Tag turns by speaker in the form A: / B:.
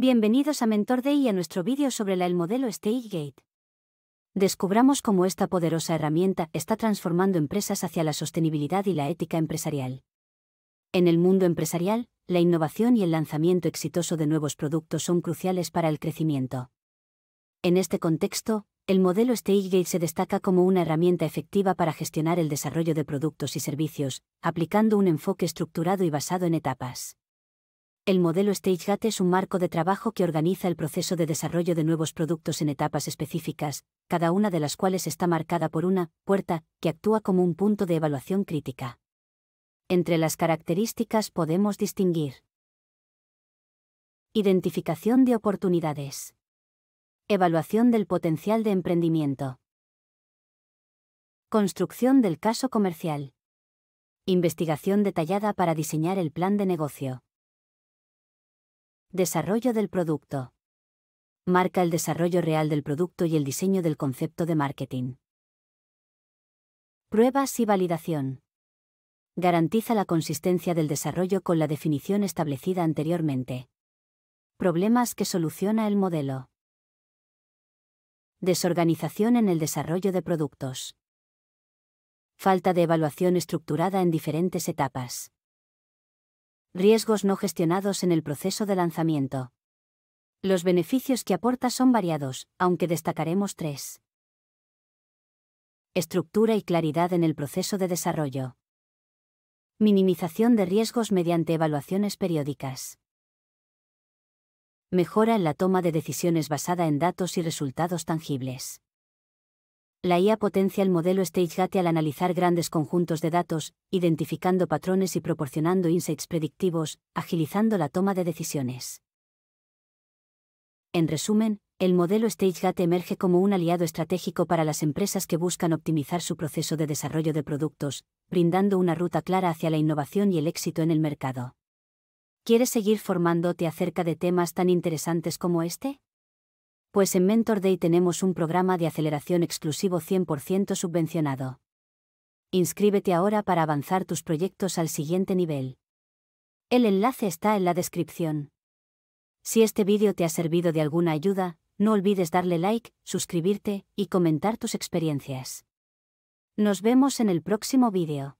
A: Bienvenidos a Mentor Day y a nuestro vídeo sobre el modelo StageGate. Descubramos cómo esta poderosa herramienta está transformando empresas hacia la sostenibilidad y la ética empresarial. En el mundo empresarial, la innovación y el lanzamiento exitoso de nuevos productos son cruciales para el crecimiento. En este contexto, el modelo StageGate se destaca como una herramienta efectiva para gestionar el desarrollo de productos y servicios, aplicando un enfoque estructurado y basado en etapas. El modelo StageGate es un marco de trabajo que organiza el proceso de desarrollo de nuevos productos en etapas específicas, cada una de las cuales está marcada por una puerta que actúa como un punto de evaluación crítica. Entre las características podemos distinguir Identificación de oportunidades. Evaluación del potencial de emprendimiento. Construcción del caso comercial. Investigación detallada para diseñar el plan de negocio. Desarrollo del producto. Marca el desarrollo real del producto y el diseño del concepto de marketing. Pruebas y validación. Garantiza la consistencia del desarrollo con la definición establecida anteriormente. Problemas que soluciona el modelo. Desorganización en el desarrollo de productos. Falta de evaluación estructurada en diferentes etapas riesgos no gestionados en el proceso de lanzamiento. Los beneficios que aporta son variados, aunque destacaremos tres. Estructura y claridad en el proceso de desarrollo. Minimización de riesgos mediante evaluaciones periódicas. Mejora en la toma de decisiones basada en datos y resultados tangibles. La IA potencia el modelo StageGate al analizar grandes conjuntos de datos, identificando patrones y proporcionando insights predictivos, agilizando la toma de decisiones. En resumen, el modelo StageGate emerge como un aliado estratégico para las empresas que buscan optimizar su proceso de desarrollo de productos, brindando una ruta clara hacia la innovación y el éxito en el mercado. ¿Quieres seguir formándote acerca de temas tan interesantes como este? pues en Mentor Day tenemos un programa de aceleración exclusivo 100% subvencionado. Inscríbete ahora para avanzar tus proyectos al siguiente nivel. El enlace está en la descripción. Si este vídeo te ha servido de alguna ayuda, no olvides darle like, suscribirte y comentar tus experiencias. Nos vemos en el próximo vídeo.